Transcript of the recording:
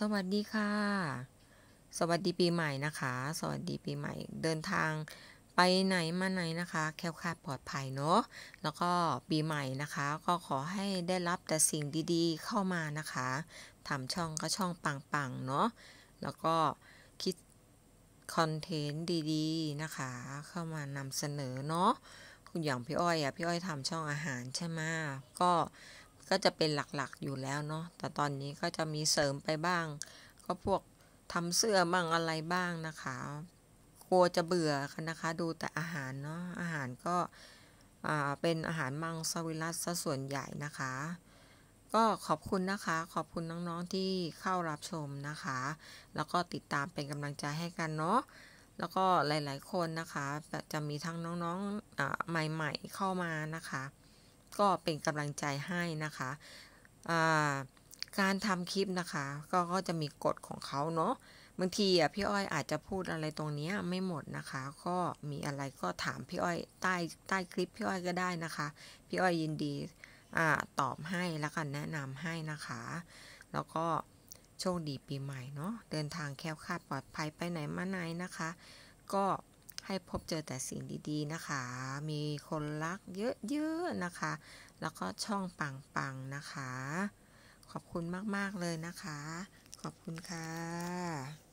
สวัสดีค่ะ สวัสดีปีใหม่นะคะ สวัสดีปีใหม่ เดินทางไปไหนมาไหนนะคะ แคล้วคลาดปลอดภัยเนาะ แล้วก็ปีใหม่นะคะ ก็ขอให้ได้รับแต่สิ่งดีๆ เข้ามานะคะทำช่องก็ช่องปังๆเนาะ แล้วก็คิดคอนเทนต์ดีๆนะคะ เข้ามานำเสนอเนาะ คุณอย่างพี่อ้อยอะพี่อ้อยทำช่องอาหารใช่ไหมก็ก็จะเป็นหลักๆอยู่แล้วเนาะแต่ตอนนี้ก็จะมีเสริมไปบ้าง ก็พวกทำเสื้อบ้างอะไรบ้างนะคะกลัวจะเบื่อกันนะคะ ดูแต่อาหารเนาะอาหารก็เป็นอาหารมังสวิรัตซะส่วนใหญ่นะคะ ก็ขอบคุณนะคะขอบคุณน้องๆที่เข้ารับชมนะคะ แล้วก็ติดตามเป็นกำลังใจให้กันเนาะแล้วก็หลายๆ คนนะคะจะมีทั้งน้องๆใหม่ๆ เข้ามานะคะก็เป็นกำลังใจให้นะคะ การทำคลิปนะคะกก็จะมีกฎของเขาเนาะบางทีอ่ะพี่อ้อยอาจจะพูดอะไรตรงนี้ไม่หมดนะคะ ก็มีอะไรก็ถามพี่อ้อยใต้ใต้คลิปพี่อ้อยก็ได้นะคะ พี่อ้อยยินดีอตอบให้แล้วกันแนะนำให้นะคะ แล้วก็โชคดีปีใหม่เนาะเดินทางแคล้วคลาดปลอดภัยไปไหนมาไหนนะคะ ก็ให้พบเจอแต่สิ่งดีๆนะคะ มีคนรักเยอะๆนะคะ แล้วก็ช่องปังๆนะคะ ขอบคุณมากๆเลยนะคะ ขอบคุณค่ะ